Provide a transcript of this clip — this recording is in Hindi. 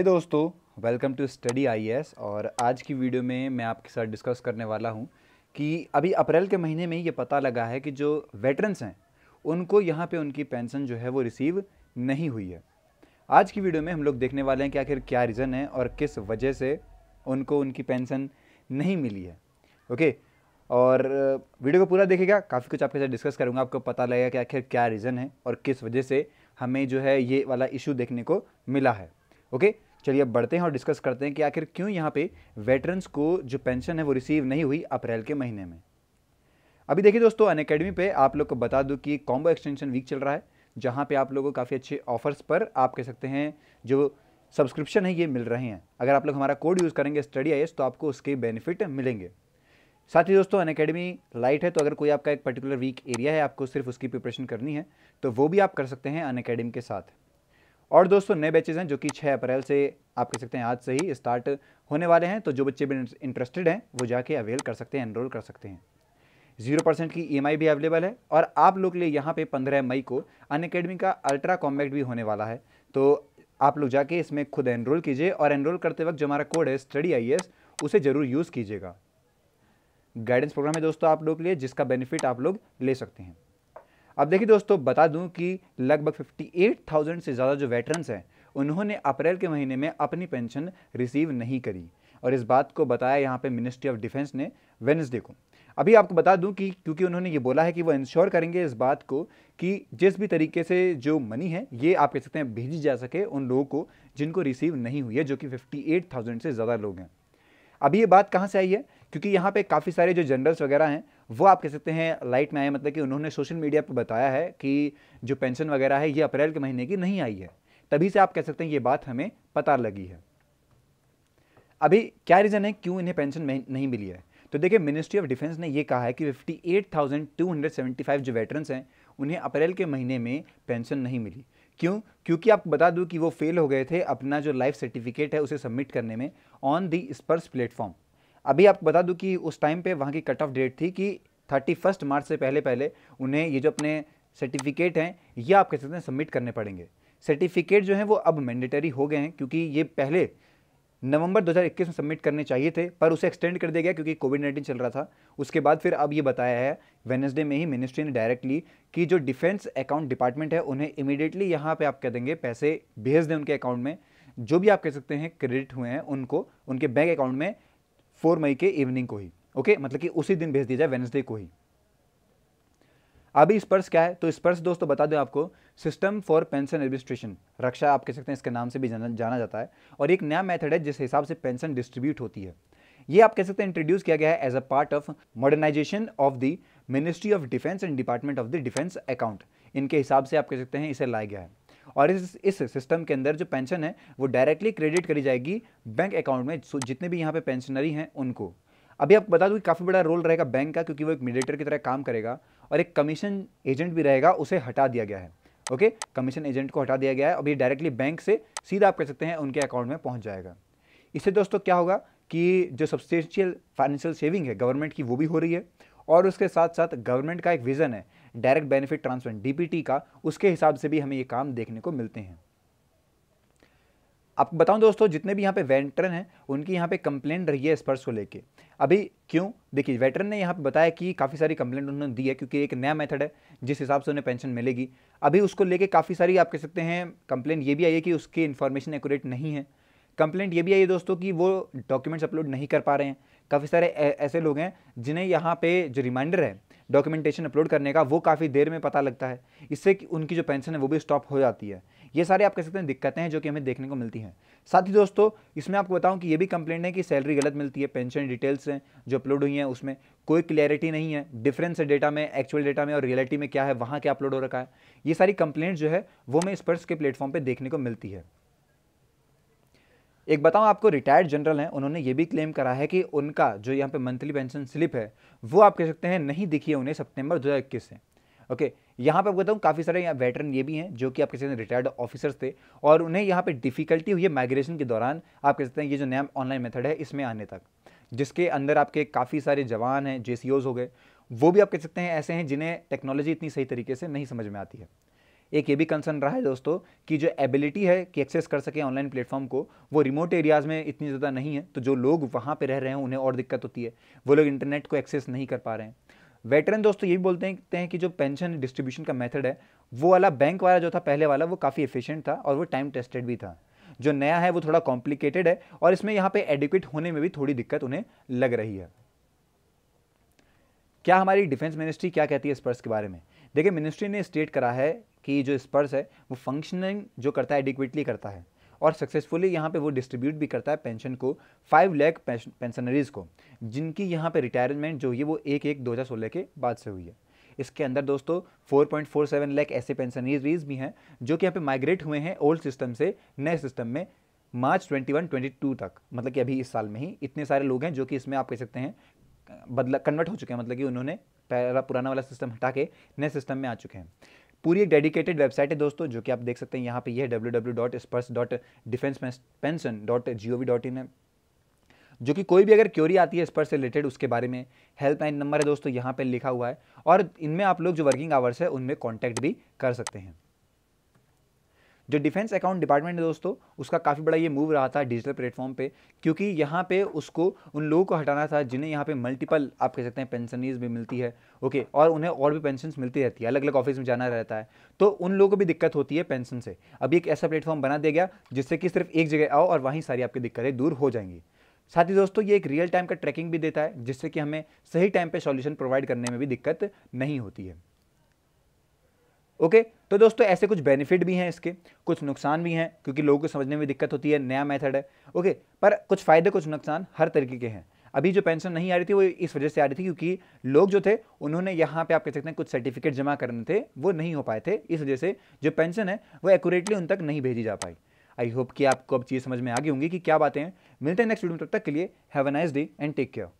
हे दोस्तों वेलकम टू स्टडी आईएएस और आज की वीडियो में मैं आपके साथ डिस्कस करने वाला हूँ कि अभी अप्रैल के महीने में ये पता लगा है कि जो वेटरन्स हैं उनको यहाँ पे उनकी पेंशन जो है वो रिसीव नहीं हुई है आज की वीडियो में हम लोग देखने वाले हैं कि आखिर क्या रीज़न है और किस वजह से उनको उनकी पेंशन नहीं मिली है ओके और वीडियो uh, को पूरा देखेगा काफ़ी कुछ आपके साथ डिस्कस करूँगा आपको पता लगेगा कि आखिर क्या रीज़न है और किस वजह से हमें जो है ये वाला इशू देखने को मिला है ओके चलिए अब बढ़ते हैं और डिस्कस करते हैं कि आखिर क्यों यहाँ पे वेटरन्स को जो पेंशन है वो रिसीव नहीं हुई अप्रैल के महीने में अभी देखिए दोस्तों अन अकेडमी पर आप लोग को बता दूँ कि कॉम्बो एक्सटेंशन वीक चल रहा है जहाँ पे आप लोगों को काफ़ी अच्छे ऑफर्स पर आप कह सकते हैं जो सब्सक्रिप्शन है ये मिल रहे हैं अगर आप लोग हमारा कोड यूज़ करेंगे स्टडी आई तो आपको उसके बेनिफिट मिलेंगे साथ ही दोस्तों अन अकेडमी लाइट है तो अगर कोई आपका एक पर्टिकुलर वीक एरिया है आपको सिर्फ उसकी प्रिपरेशन करनी है तो वो भी आप कर सकते हैं अन अकेडमी के साथ और दोस्तों नए बैचेज हैं जो कि 6 अप्रैल से आप कह सकते हैं आज से ही स्टार्ट होने वाले हैं तो जो बच्चे भी इंटरेस्टेड हैं वो जाके अवेल कर सकते हैं एनरोल कर सकते हैं जीरो परसेंट की ई e भी अवेलेबल है और आप लोग के लिए यहाँ पे पंद्रह मई को अन अकेडमी का अल्ट्रा कॉम्बैक्ट भी होने वाला है तो आप लोग जाके इसमें खुद एनरोल कीजिए और एनरोल करते वक्त जो हमारा कोड है स्टडी आई e उसे ज़रूर यूज़ कीजिएगा गाइडेंस प्रोग्राम है दोस्तों आप लोग के लिए जिसका बेनिफिट आप लोग ले सकते हैं अब देखिए दोस्तों बता दूं कि लगभग 58,000 से ज़्यादा जो वेटरन्स हैं उन्होंने अप्रैल के महीने में अपनी पेंशन रिसीव नहीं करी और इस बात को बताया यहाँ पे मिनिस्ट्री ऑफ डिफेंस ने वेनसडे को अभी आपको बता दूं कि क्योंकि उन्होंने ये बोला है कि वो इंश्योर करेंगे इस बात को कि जिस भी तरीके से जो मनी है ये आप कह सकते हैं भेजी जा सके उन लोगों को जिनको रिसीव नहीं हुई है जो कि फिफ्टी से ज़्यादा लोग हैं अभी ये बात कहाँ से आई है क्योंकि यहाँ पे काफ़ी सारे जो जनरल्स वगैरह हैं वो आप कह सकते हैं लाइट में आए मतलब कि उन्होंने सोशल मीडिया पर बताया है कि जो पेंशन वगैरह है ये अप्रैल के महीने की नहीं आई है तभी से आप कह सकते हैं ये बात हमें पता लगी है अभी क्या रीज़न है क्यों इन्हें पेंशन नहीं मिली है तो देखिए मिनिस्ट्री ऑफ डिफेंस ने ये कहा है कि 58,275 जो वेटरन्स हैं उन्हें अप्रैल के महीने में पेंशन नहीं मिली क्यों क्योंकि आपको बता दूं कि वो फेल हो गए थे अपना जो लाइफ सर्टिफिकेट है उसे सबमिट करने में ऑन दी स्पर्स प्लेटफॉर्म अभी आपको बता दूं कि उस टाइम पे वहाँ की कट ऑफ डेट थी कि थर्टी फर्स्ट मार्च से पहले पहले उन्हें ये जो अपने सर्टिफिकेट हैं ये आप कह सकते हैं सबमिट करने पड़ेंगे सर्टिफिकेट जो हैं वो अब मैंडेटरी हो गए हैं क्योंकि ये पहले नवंबर 2021 में सबमिट करने चाहिए थे पर उसे एक्सटेंड कर दिया गया क्योंकि कोविड नाइन्टीन चल रहा था उसके बाद फिर अब ये बताया है वेनसडे में ही मिनिस्ट्री ने डायरेक्टली कि जो डिफेंस अकाउंट डिपार्टमेंट है उन्हें इमीडिएटली यहाँ पे आप कह देंगे पैसे भेज दें उनके अकाउंट में जो भी आप कह सकते हैं क्रेडिट हुए हैं उनको उनके बैंक अकाउंट में फोर मई के इवनिंग को ही ओके मतलब कि उसी दिन भेज दिया जाए वेनसडे को ही अभी स्पर्श क्या है तो स्पर्श दोस्तों बता दें आपको system for pension administration Raksha आप कह सकते हैं इसके नाम से भी जाना जाना जाता है और एक नया मेथड है जिस हिसाब से पेंशन डिस्ट्रीब्यूट होती है ये आप कह सकते हैं इंट्रोड्यूस किया गया है as a part of modernisation of the ministry of defence and department of the defence account इनके हिसाब से आप कह सकते हैं इसे लाया गया है और इस इस सिस्टम के अंदर जो पेंशन है वो डायरेक्टली क्रेडिट करी जाएगी बैंक अकाउंट में जितने भी यहाँ पे पेंशनरी हैं उनको अभी आप बता दूँ कि काफ़ी बड़ा रोल रहेगा बैंक का क्योंकि वो एक मीडिएटर की तरह काम करेगा और एक कमीशन एजेंट भी रहेगा उसे हटा दिया गया है ओके कमीशन एजेंट को हटा दिया गया है अब ये डायरेक्टली बैंक से सीधा आप कह सकते हैं उनके अकाउंट में पहुँच जाएगा इससे दोस्तों क्या होगा कि जो सब्सटेंशियल फाइनेंशियल सेविंग है गवर्नमेंट की वो भी हो रही है और उसके साथ साथ गवर्नमेंट का एक विज़न है डायरेक्ट बेनिफिट ट्रांसफर डीपीटी का उसके हिसाब से भी हमें ये काम देखने को मिलते हैं आपको बताऊं दोस्तों जितने भी यहाँ पे वेटरन हैं उनकी यहाँ पे कंप्लेंट रही है स्पर्श को लेके अभी क्यों देखिए वेटरन ने यहाँ पे बताया कि काफ़ी सारी कंप्लेंट उन्होंने दी है क्योंकि एक नया मेथड है जिस हिसाब से उन्हें पेंशन मिलेगी अभी उसको लेके काफ़ी सारी आप कह सकते हैं कंप्लेंट ये भी आई है कि उसकी इन्फॉर्मेशन एक्यूरेट नहीं है कंप्लेंट ये भी आई है दोस्तों कि वो डॉक्यूमेंट्स अपलोड नहीं कर पा रहे हैं काफ़ी सारे ऐसे लोग हैं जिन्हें यहाँ पे जो रिमाइंडर है डॉक्यूमेंटेशन अपलोड करने का वो काफ़ी देर में पता लगता है इससे कि उनकी जो पेंशन है वो भी स्टॉप हो जाती है ये सारे आप कह सकते हैं दिक्कतें हैं जो कि हमें देखने को मिलती हैं साथ ही दोस्तों इसमें आपको बताऊं कि ये भी कंप्लेंट है कि सैलरी गलत मिलती है पेंशन डिटेल्स हैं जो अपलोड हुई हैं उसमें कोई क्लैरिटी नहीं है डिफरेंस है डेटा में एक्चुअल डेटा में और रियलिटी में क्या है वहाँ क्या अपलोड हो रखा है ये सारी कंप्लेंट जो है वो हमें स्पर्श के प्लेटफॉर्म पर देखने को मिलती है एक बताऊं आपको रिटायर्ड जनरल हैं उन्होंने ये भी क्लेम करा है कि उनका जो यहाँ पे मंथली पेंशन स्लिप है वो आप कह सकते हैं नहीं दिखी है उन्हें सितंबर 2021 से ओके यहाँ पे आपको बताऊँ काफ़ी सारे यहाँ वेटरन ये भी हैं जो कि आप कह सकते हैं रिटायर्ड ऑफिसर्स थे और उन्हें यहाँ पर डिफिकल्टी हुई है माइग्रेशन के दौरान आप कह सकते हैं ये जो नया ऑनलाइन मेथड है इसमें आने तक जिसके अंदर आपके काफ़ी सारे जवान हैं जे हो गए वो भी आप कह सकते हैं ऐसे हैं जिन्हें टेक्नोलॉजी इतनी सही तरीके से नहीं समझ में आती है एक ये भी कंसर्न रहा है दोस्तों कि जो एबिलिटी है कि एक्सेस कर सके ऑनलाइन प्लेटफॉर्म को वो रिमोट एरियाज़ में इतनी ज़्यादा नहीं है तो जो लोग वहाँ पर रह रहे हैं उन्हें और दिक्कत होती है वो लोग इंटरनेट को एक्सेस नहीं कर पा रहे हैं वेटरन दोस्तों ये भी बोलते हैं कि जो पेंशन डिस्ट्रीब्यूशन का मेथड है वो वाला बैंक वाला जो था पहले वाला वो काफ़ी एफिशिएंट था और वो टाइम टेस्टेड भी था जो नया है वो थोड़ा कॉम्प्लिकेटेड है और इसमें यहाँ पे एडिक्वेट होने में भी थोड़ी दिक्कत उन्हें लग रही है क्या हमारी डिफेंस मिनिस्ट्री क्या कहती है इस पर्स के बारे में देखिए मिनिस्ट्री ने स्टेट करा है कि जो स्पर्स है वो फंक्शनिंग जो करता है एडिक्वेटली करता है और सक्सेसफुली यहाँ पे वो डिस्ट्रीब्यूट भी करता है पेंशन को फाइव लैख पेंशनरीज़ को जिनकी यहाँ पे रिटायरमेंट जो है वो एक एक दो हज़ार सोलह के बाद से हुई है इसके अंदर दोस्तों 4.47 लैख ऐसे पेंशनरीज भी हैं जो कि यहाँ पे माइग्रेट हुए हैं ओल्ड सिस्टम से नए सिस्टम में मार्च 21 22 तक मतलब कि अभी इस साल में ही इतने सारे लोग हैं जो कि इसमें आप कह सकते हैं बदला कन्वर्ट हो चुके हैं मतलब कि उन्होंने पहला पुराना वाला सिस्टम हटा के नए सिस्टम में आ चुके हैं पूरी एक डेडिकेटेड वेबसाइट है दोस्तों जो कि आप देख सकते हैं यहाँ पे ये यह है W W dot SPARSH dot defence pension dot G O V dot in है जो कि कोई भी अगर क्योरी आती है स्पर्स से रिलेटेड उसके बारे में हेल्पलाइन नंबर है दोस्तों यहाँ पर लिखा हुआ है और इनमें आप लोग जो वर्किंग आवर्स है उनमें कॉन्टैक्ट भी कर सकते हैं जो डिफेंस अकाउंट डिपार्टमेंट है दोस्तों उसका काफ़ी बड़ा ये मूव रहा था डिजिटल प्लेटफॉर्म पे क्योंकि यहाँ पे उसको उन लोगों को हटाना था जिन्हें यहाँ पे मल्टीपल आप कह सकते हैं पेंशनीज भी मिलती है ओके और उन्हें और भी पेंशन मिलती रहती है अलग अलग ऑफिस में जाना रहता है तो उन लोगों को भी दिक्कत होती है पेंशन से अभी एक ऐसा प्लेटफॉर्म बना दिया गया जिससे कि सिर्फ एक जगह आओ और वहीं सारी आपकी दिक्कतें दूर हो जाएंगी साथ ही दोस्तों ये एक रियल टाइम का ट्रैकिंग भी देता है जिससे कि हमें सही टाइम पे सॉल्यूशन प्रोवाइड करने में भी दिक्कत नहीं होती है ओके तो दोस्तों ऐसे कुछ बेनिफिट भी हैं इसके कुछ नुकसान भी हैं क्योंकि लोगों को समझने में दिक्कत होती है नया मेथड है ओके पर कुछ फ़ायदे कुछ नुकसान हर तरीके के हैं अभी जो पेंशन नहीं आ रही थी वो इस वजह से आ रही थी क्योंकि लोग जो थे उन्होंने यहाँ पे आप कह सकते हैं कुछ सर्टिफिकेट जमा करने थे वो नहीं हो पाए थे इस वजह से जो पेंशन है वो एक्यूरेटली उन तक नहीं भेजी जा पाई आई होप कि आपको अब चीज़ समझ में आ गई होंगी कि क्या बातें हैं मिलते हैं नेक्स्ट वीडियो में तब तक के लिए have a nice day and take care